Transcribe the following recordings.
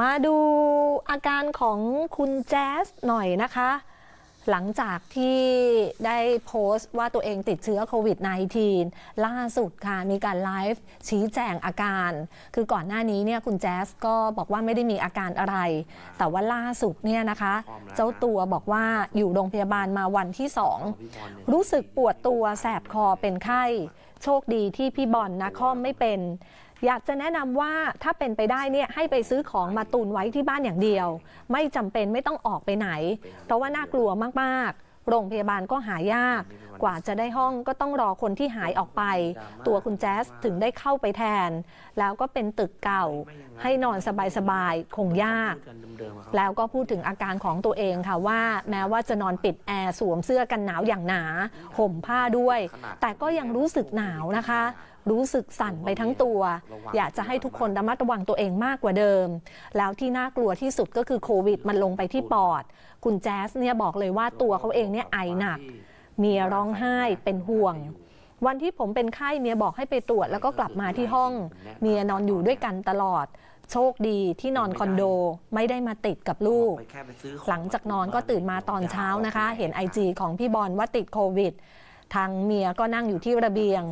มาดูอาการของคุณแจ๊สหน่อยนะคะหลังจากที่ได้โพสต์ว่าตัวเองติดเชื้อโควิด -19 ล่าสุดค่ะมีการไลฟ์ชี้แจงอาการ คือก่อนหน้านี้เนี่ยคุณแจ๊สก็บอกว่าไม่ได้มีอาการอะไร แต่ว่าล่าสุดเนี่ยนะคะ เจ้าตัวบอกว่าอยู่โรงพยาบาลมาวันที่สองรู้สึกปวดตัวแสบคอเป็นไข้ โชคดีที่พี่บอลนนะคอมไม่เป็นอยากจะแนะนำว่าถ้าเป็นไปได้เนี่ยให้ไปซื้อของมาตุนไว้ที่บ้านอย่างเดียว ไม่จำเป็นไม่ต้องออกไปไหน เพราะว่าน่ากลัวมาก ๆ โรงพยาบาลก็หายาก กว่าจะได้ห้องก็ต้องรอคนที่หายออกไป ตัวคุณแจ๊สถึงได้เข้าไปแทน แล้วก็เป็นตึกเก่า ให้นอนสบาย ๆ คงยาก แล้วก็พูดถึงอาการของตัวเองค่ะว่า แม้ว่าจะนอนปิดแอร์สวมเสื้อกันหนาวอย่างหนาห่มผ้าด้วย แต่ก็ยังรู้สึกหนาวนะคะรู้สึกสั่นไปทั้งตัว อยากจะให้ทุกคนระมัดระวังตัวเองมากกว่าเดิม แล้วที่น่ากลัวที่สุดก็คือโควิด มันลงไปที่ปอด คุณแจ๊สเนี่ยบอกเลยว่าตัวเขาเองเนี่ยไอหนัก เมียร้องไห้เป็นห่วง วันที่ผมเป็นไข้เมียบอกให้ไปตรวจแล้วก็กลับมาที่ห้องเมียนอนอยู่ด้วยกันตลอดโชคดีที่นอนคอนโดไม่ได้มาติดกับลูก หลังจากนอนก็ตื่นมาตอนเช้านะคะเห็นไอจีของพี่บอลว่าติดโควิดทางเมียก็นั่งอยู่ที่ระเบียง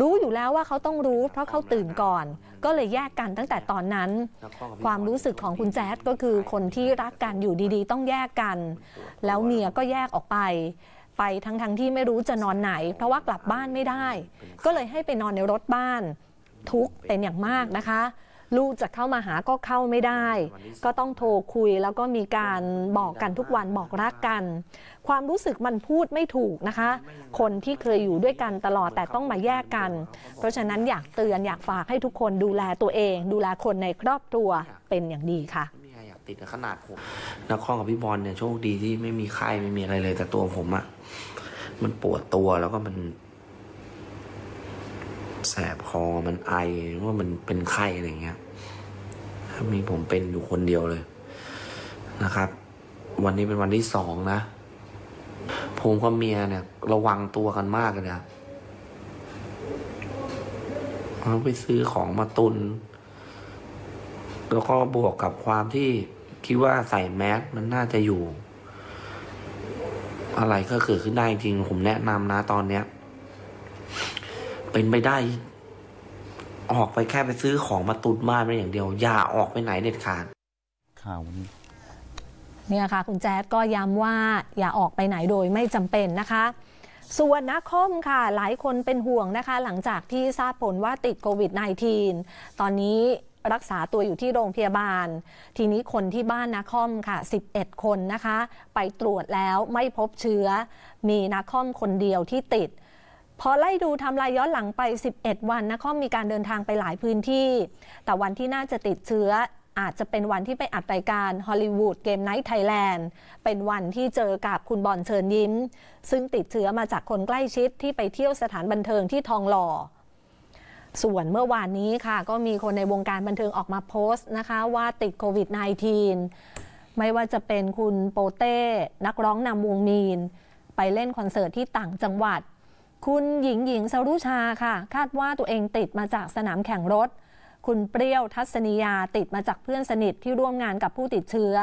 รู้อยู่แล้วว่าเขาต้องรู้ เพราะเขาตื่นก่อนก็เลยแยกกันตั้งแต่ตอนนั้น ความรู้สึกของคุณแจ๊ดก็คือคนที่รักกันอยู่ดี ๆ ต้องแยกกัน แล้วเมียก็แยกออกไป ไปทั้งทั้งที่ไม่รู้จะนอนไหน เพราะว่ากลับบ้านไม่ได้ ก็เลยให้ไปนอนในรถบ้าน ทุกเป็นอย่างมากนะคะลูกจะเข้ามาหาก็เข้าไม่ได้ ก็ต้องโทรคุยแล้วก็มีการบอกกันทุกวันบอกรักกัน ความรู้สึกมันพูดไม่ถูกนะคะ คนที่เคยอยู่ด้วยกันตลอดแต่ต้องมาแยกกัน เพราะฉะนั้นอยากเตือนอยากฝากให้ทุกคนดูแลตัวเอง ดูแลคนในครอบครัวเป็นอย่างดีค่ะติดขนาดผมนักข้องกับพี่บอลเนี่ยโชคดีที่ไม่มีไข้ไม่มีอะไรเลยแต่ตัวผมอะ่ะมันปวดตัวแล้วก็มันแสบคอมันไอว่ามันเป็นไข้อะไรเงี้ย มีผมเป็นอยู่คนเดียวเลยนะครับ วันนี้เป็นวันที่สองนะ ผมกับเมียเนี่ย ระวังตัวกันมากเลยนะเราไปซื้อของมาตุนแล้วก็บวกกับความที่คิดว่าใส่แมสมันน่าจะอยู่ อะไรก็เกิดขึ้นได้จริงผมแนะนำนะตอนเนี้ยเป็นไปได้ออกไปแค่ไปซื้อของมาตุนบ้านไปอย่างเดียวอย่าออกไปไหนเด็ดขาดข่าวนี้เนี่ยค่ะ คุณแจ๊ดก็ย้ำว่าอย่าออกไปไหนโดยไม่จำเป็นนะคะส่วนนักคอมค่ะ หลายคนเป็นห่วงนะคะหลังจากที่ทราบผลว่าติดโควิด -19 ตอนนี้รักษาตัวอยู่ที่โรงพยาบาล ทีนี้คนที่บ้านนาคอมค่ะ11คนนะคะ ไปตรวจแล้วไม่พบเชื้อ มีนาคอมคนเดียวที่ติดพอไล่ดูทำลายย้อนหลังไป 11 วันนะข้อมีการเดินทางไปหลายพื้นที่ แต่วันที่น่าจะติดเชื้อ อาจจะเป็นวันที่ไปอัดรายการฮอลลีวูดเกมไนท์ไทยแลนด์ เป็นวันที่เจอกับคุณบอลเชิญยิ้ม ซึ่งติดเชื้อมาจากคนใกล้ชิดที่ไปเที่ยวสถานบันเทิงที่ทองหล่อ ส่วนเมื่อวานนี้ค่ะก็มีคนในวงการบันเทิงออกมาโพสต์นะคะว่าติดโควิด -19 ไม่ว่าจะเป็นคุณโปเต้นักร้องนำวงมีน ไปเล่นคอนเสิร์ตที่ต่างจังหวัดคุณหญิงหญิงสรุชาค่ะ คาดว่าตัวเองติดมาจากสนามแข่งรถ คุณเปรี้ยวทัศนียาติดมาจากเพื่อนสนิท ที่ร่วมงานกับผู้ติดเชื้อ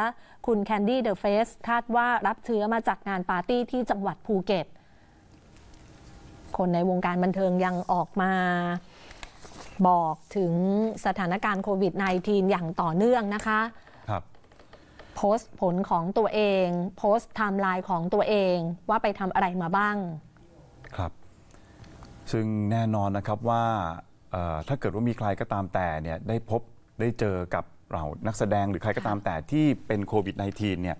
คุณแคนดี้เดอะเฟสคาดว่ารับเชื้อมาจากงานปาร์ตี้ที่จังหวัดภูเก็ต คนในวงการบันเทิงยังออกมาบอกถึงสถานการณ์โควิด -19 อย่างต่อเนื่องนะคะ ครับ โพสต์ผลของตัวเองโพสต์ไทม์ไลน์ของตัวเอง ว่าไปทำอะไรมาบ้าง ครับซึ่งแน่นอนนะครับว่าถ้าเกิดว่ามีใครก็ตามแต่เนี่ยได้พบได้เจอกับเรานักแสดงหรือใครก็ตามแต่ที่เป็นโควิด -19 เนี่ย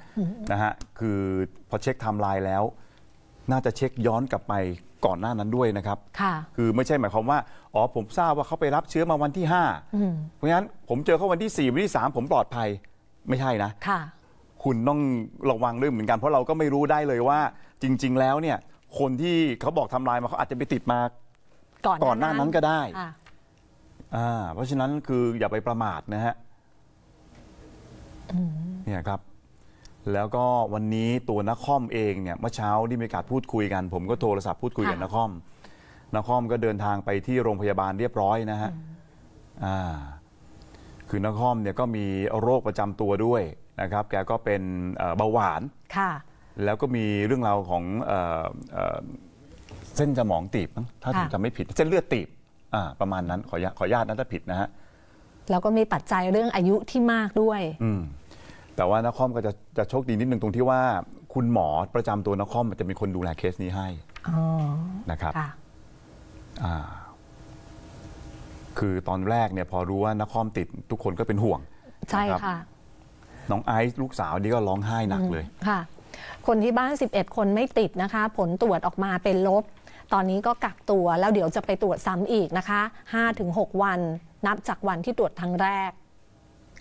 นะฮะคือพอเช็คไทม์ไลน์แล้ว น่าจะเช็คย้อนกลับไปก่อนหน้านั้นด้วยนะครับ คือไม่ใช่หมายความว่า อ๋อผมทราบว่าเขาไปรับเชื้อมาวันที่5เพราะงั้นผมเจอเขาวันที่ 4 วันที่ 3 ผมปลอดภัยไม่ใช่นะค่ะคุณต้องระวังด้วยเหมือนกันเพราะเราก็ไม่รู้ได้เลยว่า จริง ๆ แล้วเนี่ยคนที่เขาบอกทำลายมาเขาอาจจะไปติดมาก่อนก่อนหน้านั้นก็ได้อ่าเพราะฉะนั้นคืออย่าไปประมาท นะฮะเนี่ยครับ แล้วก็วันนี้ตัวนักคอมเองเนี่ยเมื่อเช้าที่มีการพูดคุยกัน ผมก็โทรศัพท์พูดคุย กับนักคอมนักคอมก็เดินทางไปที่โรงพยาบาลเรียบร้อยนะฮะอ่าคือนักคอมเนี่ยก็มีโรคประจำตัวด้วยนะครับ แกก็เป็นเบาหวานค่ะแล้วก็มีเรื่องราวของเส้นสมองตีบ้ถ้าจำไม่ผิดเส้นเลือดตีบอ่าประมาณนั้นขอขอญาตนะถ้าผิดนะฮะ แล้วก็มีปัจจัยเรื่องอายุที่มากด้วย อืม แต่ว่านคอมก็จะจะโชคดีนิดนึงตรงที่ว่า คุณหมอประจำตัวนครมันจะเป็นคนดูแลเคสนี้ให้นะครับคือตอนแรกเนี่ย พอรู้ว่านครติดทุกคนก็เป็นห่วง ใช่ค่ะ น้องไอซ์ลูกสาวนี่ก็ร้องไห้หนักเลย ค่ะ คนที่บ้าน11คนไม่ติดนะคะ ผลตรวจออกมาเป็นลบตอนนี้ก็กักตัวแล้วเดี๋ยวจะไปตรวจซ้ำอีกนะคะ 5-6 วันนับจากวันที่ตรวจครั้งแรก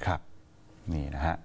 ครับ นี่นะฮะ